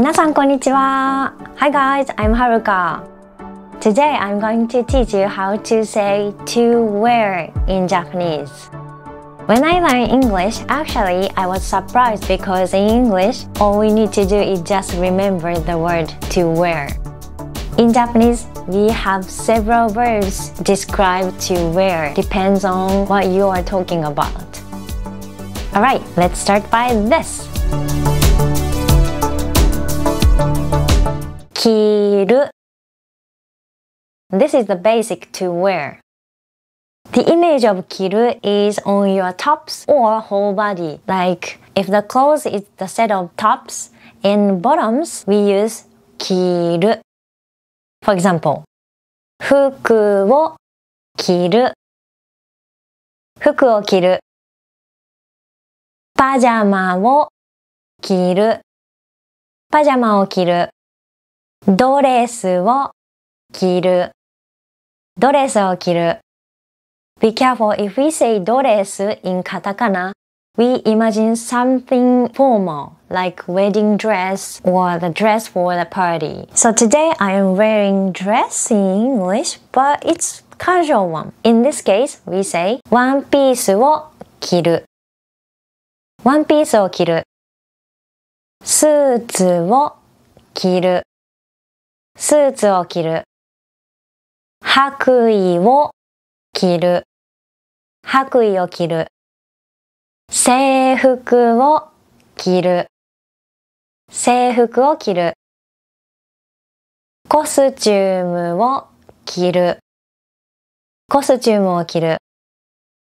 皆さんこんにちは Hi guys, I'm Haruka Today I'm going to teach you how to say to wear in Japanese When I learned English, actually I was surprised because in English all we need to do is just remember the word to wear. in Japanese, we have several verbs describe to wear depends on what you are talking about. Alright, let's start by this. 着る This is the basic to wear. The image of kiru is on your tops or whole body. Like if the clothes is the set of tops and bottoms, we use kiru. For example, 服を着る服を着るパジャマを着るパジャマを着るドレスを着る。ドレスを着る。Be careful if we say ドレス in katakana. We imagine something formal, like wedding dress or the dress for the party. So today I am wearing dress in English, but it's casual one. In this case, we say one piece を着る。one piece を着る。スーツを着る。スーツを着る。白衣を着る。白衣を着る。制服を着る。制服を着る。コスチュームを着る。コスチュームを着る。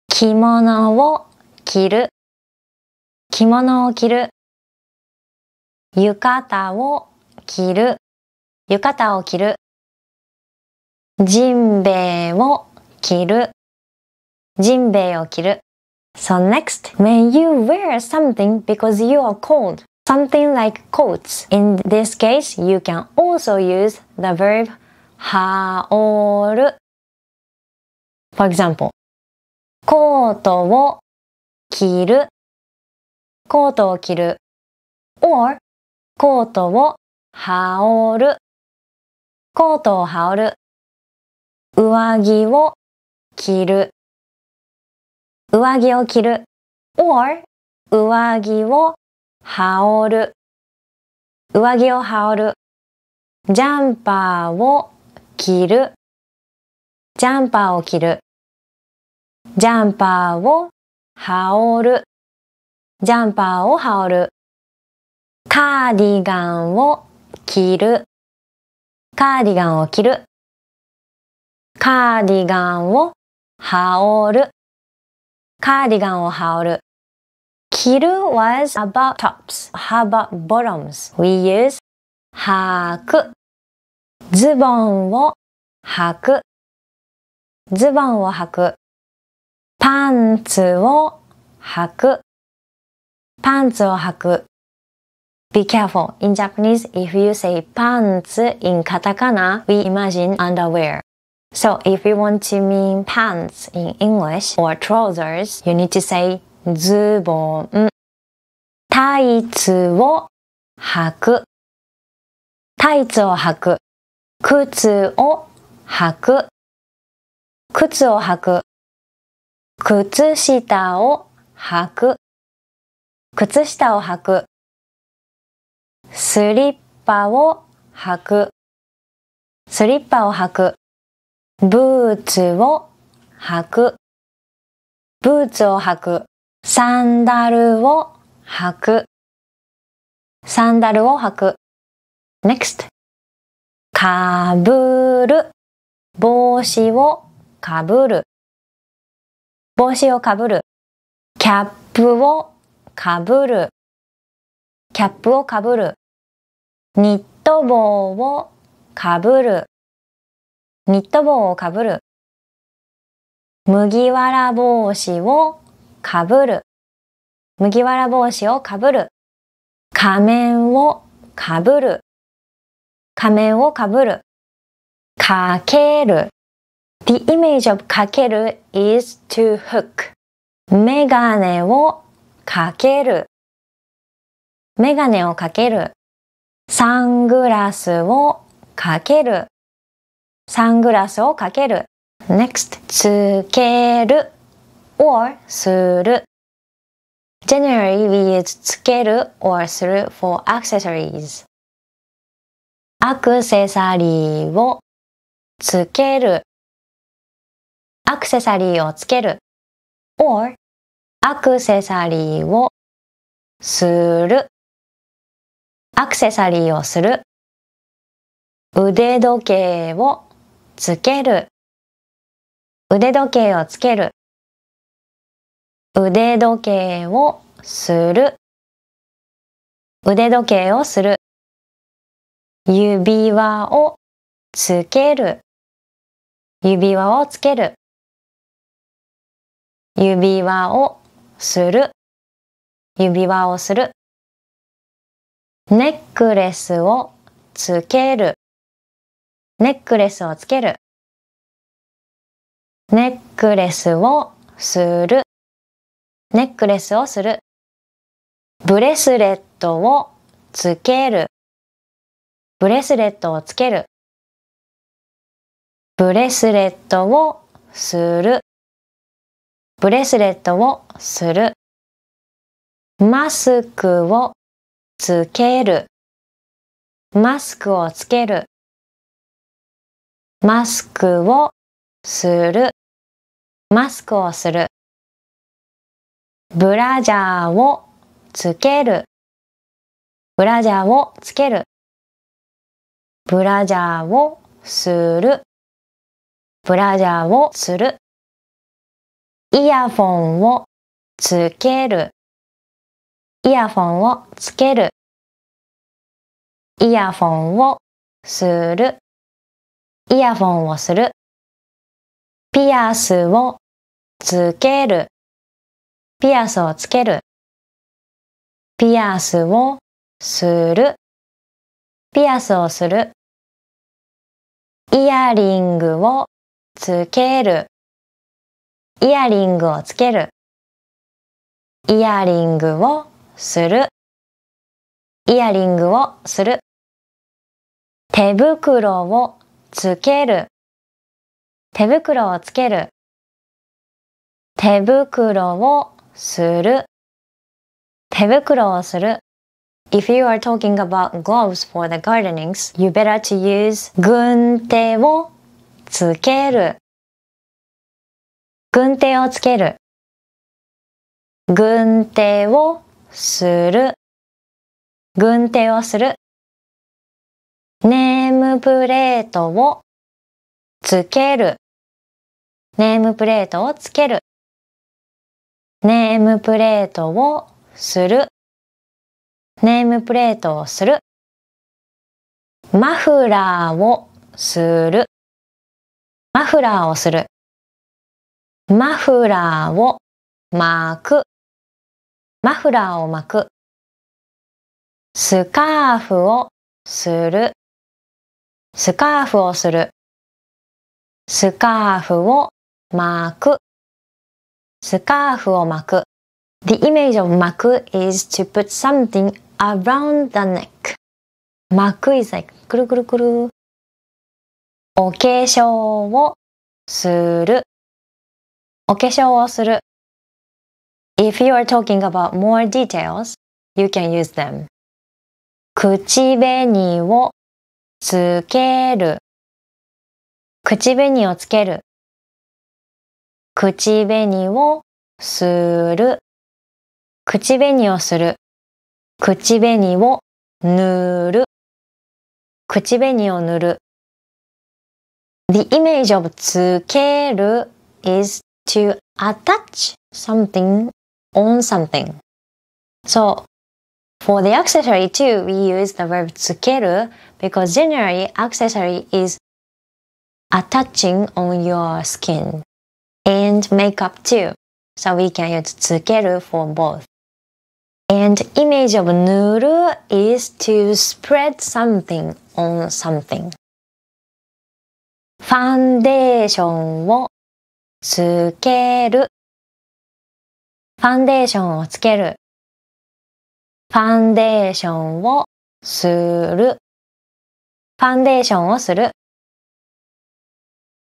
着物を着る。着物を着る。浴衣を着る。浴衣を着るジンベエを着るジンベエを着る So next, when you wear something because you are cold, something like coats, in this case, you can also use the verb はおる For example, コートを着るコートを着る or コートを羽織るコートを羽織る。上着を着る。上着を着る。or 上着を羽織る。上着を羽織る。ジャンパーを着る。ジャンパーを着る。ジャンパーを羽織る。ジャンパーを羽織る。カーディガンを着る。カーディガンを着る。カーディガンを羽織る。カーディガンを羽織る。着る was about tops. How about bottoms? We use 履く。ズボンを履く。ズボンを履く。パンツを履く。パンツを履く。Be careful. In Japanese, if you say pants in katakana, we imagine underwear. So if you want to mean pants in English or trousers, you need to say ズボン。タイツを履く。タイツを履く。靴を履く。靴を履く。靴下を履く。靴下を履く。スリッパを履く。スリッパを履く。ブーツを履く。ブーツを履く。サンダルを履く。サンダルを履く。next かぶる。帽子をかぶる。帽子をかぶる。キャップをかぶる。キャップをかぶる。ニット帽をかぶるニット帽をかぶる麦わら帽子をかぶる麦わら帽子をかぶる仮面をかぶる仮面をかぶるかける The image of かける is to hook メガネをかけるメガネをかけるサングラスをかける。サングラスをかける。next つける or する generally we use つける or する for accessories アクセサリーをつけるアクセサリーをつける or アクセサリーをするアクセサリーをする腕時計をつける腕時計をつける腕時計をする腕時計をする指輪をつける指輪をつける指輪をする指輪をするネックレスをつけるネックレスをつけるネックレスをするネックレスをするブレスレットをつけるブレスレットをつけるブレスレットをするブレスレットをするマスクをつけるマスクをつけるマスクをするマスクをするブラジャーをつけるブラジャーをつけるブラジャーをするブラジャーをするイヤフォンをつけるイヤフォンをつけるイヤフォンをするイヤフォンをするピアスをつけるピアスをつけるピアスをするピアスをするイヤリングをつけるイヤリングをつけるイヤリングをするイヤリングをする手袋をつける手袋をつける手袋をする手袋をする If you are talking about gloves for the gardenings, you better to use 軍手をつける軍手をつける軍手をする。軍手をする。ネームプレートをつける。ネームプレートをつける。ネームプレートをする。ネームプレートをする。マフラーをする。マフラーをする。マフラーを巻く。マフラーを巻く。スカーフをする。スカーフをする。スカーフを巻く。スカーフを巻く。The image of 巻く is to put something around the neck. 巻く is like くるくるくる。お化粧をする。お化粧をする。If you are talking about more details, you can use them. 口紅をつける口紅をつける口紅をする口紅をする口紅を塗る口紅を塗る The image of つける is to attach something own something. So for the accessory too, we use the verb tsukeru because generally accessory is attaching on your skin and makeup too. So we can use tsukeru for both. And image of nuru is to spread something on something. ファンデーションをつけるファンデーションをつける。ファンデーションをする。ファンデーションをする。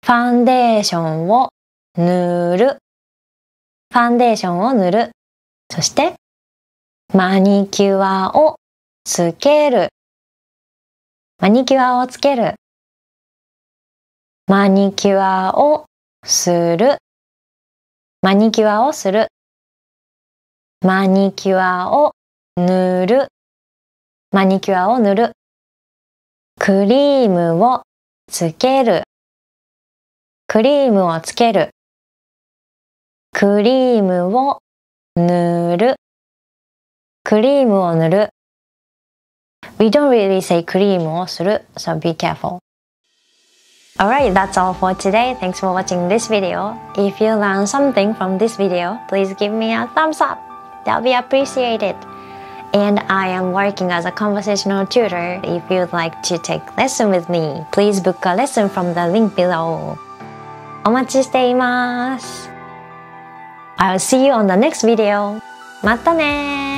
ファンデーションを塗る。ファンデーションを塗る。そして、マニキュアをつける。マニキュアをつける。マニキュアをする。マニキュアをする。マニキュアを塗る。マニキュアを塗る。クリームをつける。クリームをつける。クリームを塗る。クリームを塗る。We don't really say クリームをする。So be careful. Alright, that's all for today. Thanks for watching this video. If you learned something from this video, please give me a thumbs up. That'll be appreciated. And I am working as a conversational tutor. If you'd like to take lesson with me, please book a lesson from the link below. お待ちしています。I'll see you on the next video. またね